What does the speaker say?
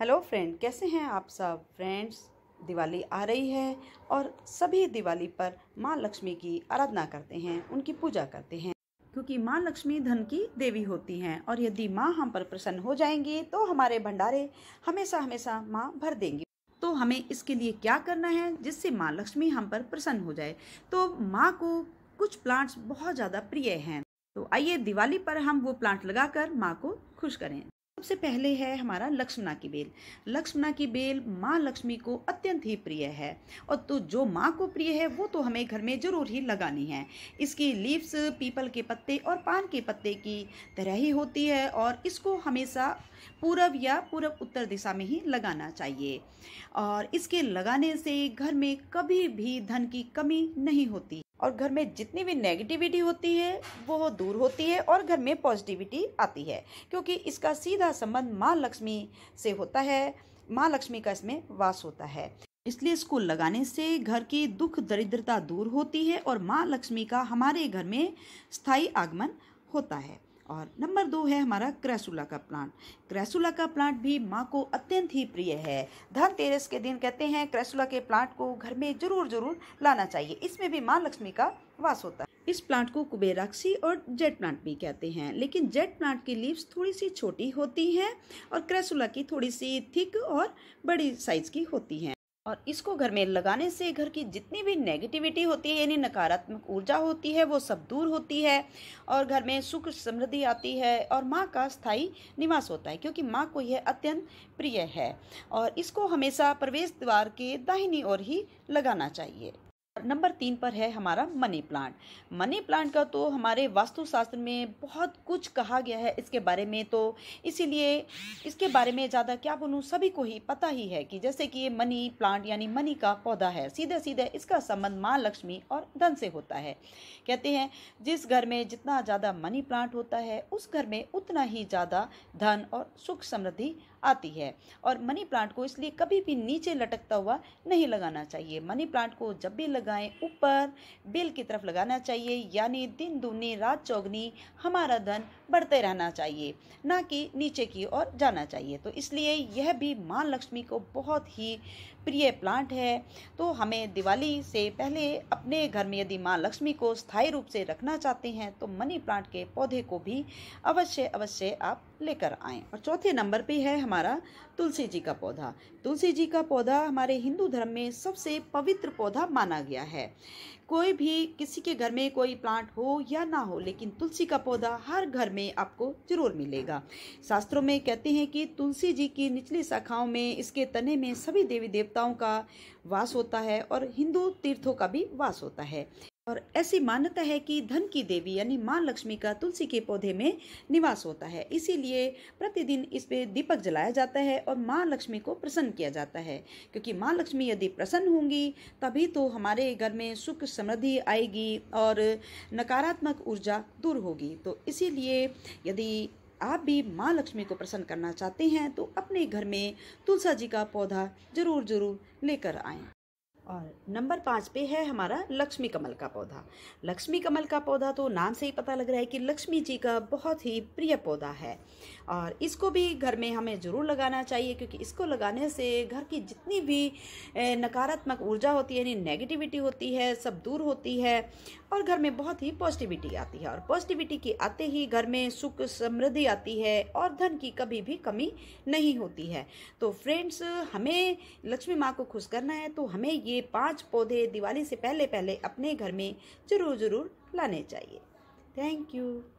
hello friend कैसे हैं आप सब फ्रेंड्स दिवाली आ रही है और सभी दिवाली पर माँ लक्ष्मी की आराधना करते हैं उनकी पूजा करते हैं क्योंकि माँ लक्ष्मी धन की देवी होती हैं और यदि माँ हम पर प्रसन्न हो जाएंगी तो हमारे भंडारे हमेशा हमेशा माँ भर देंगी तो हमें इसके लिए क्या करना है जिससे माँ लक्ष्मी हम पर प्रसन्न हो जाए तो माँ को कुछ प्लांट्स बहुत ज़्यादा प्रिय हैं तो आइए दिवाली पर हम वो प्लांट लगाकर माँ को खुश करें सबसे पहले है हमारा लक्ष्मणा की बेल लक्ष्मणा की बेल माँ लक्ष्मी को अत्यंत ही प्रिय है और तो जो माँ को प्रिय है वो तो हमें घर में ज़रूर ही लगानी है इसकी लीव्स पीपल के पत्ते और पान के पत्ते की तरह ही होती है और इसको हमेशा पूरब या पूरब उत्तर दिशा में ही लगाना चाहिए और इसके लगाने से घर में कभी भी धन की कमी नहीं होती और घर में जितनी भी नेगेटिविटी होती है वो दूर होती है और घर में पॉजिटिविटी आती है क्योंकि इसका सीधा संबंध माँ लक्ष्मी से होता है माँ लक्ष्मी का इसमें वास होता है इसलिए इसको लगाने से घर की दुख दरिद्रता दूर होती है और माँ लक्ष्मी का हमारे घर में स्थायी आगमन होता है और नंबर दो है हमारा क्रैसुला का प्लांट क्रैसुला का प्लांट भी माँ को अत्यंत ही प्रिय है धनतेरस के दिन कहते हैं क्रैसुला के प्लांट को घर में जरूर जरूर लाना चाहिए इसमें भी माँ लक्ष्मी का वास होता है इस प्लांट को कुबेराक्षी और जेट प्लांट भी कहते हैं लेकिन जेट प्लांट की लीव्स थोड़ी सी छोटी होती हैं और क्रैसुला की थोड़ी सी थिक और बड़ी साइज की होती हैं और इसको घर में लगाने से घर की जितनी भी नेगेटिविटी होती है यानी नकारात्मक ऊर्जा होती है वो सब दूर होती है और घर में सुख समृद्धि आती है और माँ का स्थायी निवास होता है क्योंकि माँ को यह अत्यंत प्रिय है और इसको हमेशा प्रवेश द्वार के दाहिनी ओर ही लगाना चाहिए नंबर तीन पर है हमारा मनी प्लांट मनी प्लांट का तो हमारे वास्तुशास्त्र में बहुत कुछ कहा गया है इसके बारे में तो इसीलिए इसके बारे में ज़्यादा क्या बोलूँ सभी को ही पता ही है कि जैसे कि ये मनी प्लांट यानी मनी का पौधा है सीधे सीधे इसका संबंध माँ लक्ष्मी और धन से होता है कहते हैं जिस घर में जितना ज़्यादा मनी प्लांट होता है उस घर में उतना ही ज़्यादा धन और सुख समृद्धि आती है और मनी प्लांट को इसलिए कभी भी नीचे लटकता हुआ नहीं लगाना चाहिए मनी प्लांट को जब भी लगा लगाएं ऊपर बिल की तरफ लगाना चाहिए यानी दिन दूनी रात चौगनी हमारा धन बढ़ते रहना चाहिए ना कि नीचे की ओर जाना चाहिए तो इसलिए यह भी माँ लक्ष्मी को बहुत ही प्रिय प्लांट है तो हमें दिवाली से पहले अपने घर में यदि माँ लक्ष्मी को स्थायी रूप से रखना चाहते हैं तो मनी प्लांट के पौधे को भी अवश्य अवश्य आप लेकर आएँ और चौथे नंबर पे है हमारा तुलसी जी का पौधा तुलसी जी का पौधा हमारे हिंदू धर्म में सबसे पवित्र पौधा माना गया है कोई भी किसी के घर में कोई प्लांट हो या ना हो लेकिन तुलसी का पौधा हर घर में आपको जरूर मिलेगा शास्त्रों में कहते हैं कि तुलसी जी की निचली शाखाओं में इसके तने में सभी देवी देवताओं का वास होता है और हिंदू तीर्थों का भी वास होता है और ऐसी मान्यता है कि धन की देवी यानी माँ लक्ष्मी का तुलसी के पौधे में निवास होता है इसीलिए प्रतिदिन इस पर दीपक जलाया जाता है और माँ लक्ष्मी को प्रसन्न किया जाता है क्योंकि माँ लक्ष्मी यदि प्रसन्न होंगी तभी तो हमारे घर में सुख समृद्धि आएगी और नकारात्मक ऊर्जा दूर होगी तो इसीलिए यदि आप भी माँ लक्ष्मी को प्रसन्न करना चाहते हैं तो अपने घर में तुलसा जी का पौधा जरूर जरूर लेकर आएँ और नंबर पाँच पे है हमारा लक्ष्मी कमल का पौधा लक्ष्मी कमल का पौधा तो नाम से ही पता लग रहा है कि लक्ष्मी जी का बहुत ही प्रिय पौधा है और इसको भी घर में हमें ज़रूर लगाना चाहिए क्योंकि इसको लगाने से घर की जितनी भी नकारात्मक ऊर्जा होती है यानी नेगेटिविटी होती है सब दूर होती है और घर में बहुत ही पॉजिटिविटी आती है और पॉजिटिविटी की आते ही घर में सुख समृद्धि आती है और धन की कभी भी कमी नहीं होती है तो फ्रेंड्स हमें लक्ष्मी माँ को खुश करना है तो हमें ये पांच पौधे दिवाली से पहले पहले अपने घर में ज़रूर ज़रूर लाने चाहिए थैंक यू